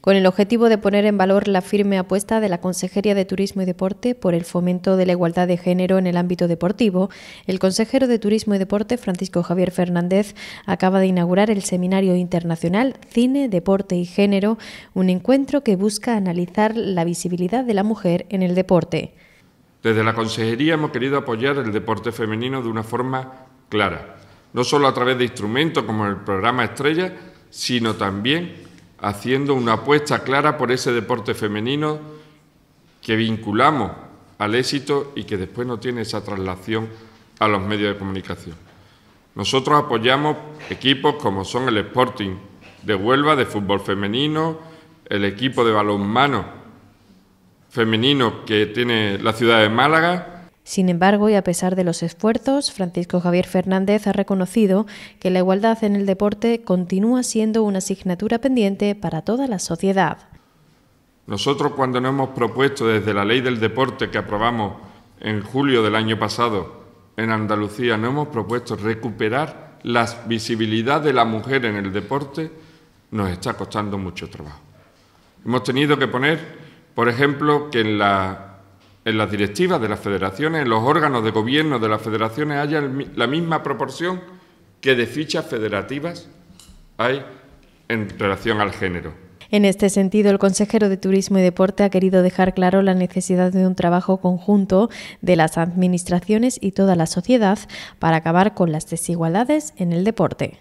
con el objetivo de poner en valor la firme apuesta de la Consejería de Turismo y Deporte por el fomento de la igualdad de género en el ámbito deportivo, el consejero de Turismo y Deporte, Francisco Javier Fernández, acaba de inaugurar el Seminario Internacional Cine, Deporte y Género, un encuentro que busca analizar la visibilidad de la mujer en el deporte. Desde la Consejería hemos querido apoyar el deporte femenino de una forma clara, no solo a través de instrumentos como el programa Estrella, sino también haciendo una apuesta clara por ese deporte femenino que vinculamos al éxito y que después no tiene esa traslación a los medios de comunicación. Nosotros apoyamos equipos como son el Sporting de Huelva de fútbol femenino, el equipo de balonmano femenino que tiene la ciudad de Málaga, sin embargo, y a pesar de los esfuerzos, Francisco Javier Fernández ha reconocido que la igualdad en el deporte continúa siendo una asignatura pendiente para toda la sociedad. Nosotros cuando nos hemos propuesto desde la ley del deporte que aprobamos en julio del año pasado en Andalucía, nos hemos propuesto recuperar la visibilidad de la mujer en el deporte, nos está costando mucho trabajo. Hemos tenido que poner, por ejemplo, que en la en las directivas de las federaciones, en los órganos de gobierno de las federaciones, haya la misma proporción que de fichas federativas hay en relación al género. En este sentido, el consejero de Turismo y Deporte ha querido dejar claro la necesidad de un trabajo conjunto de las administraciones y toda la sociedad para acabar con las desigualdades en el deporte.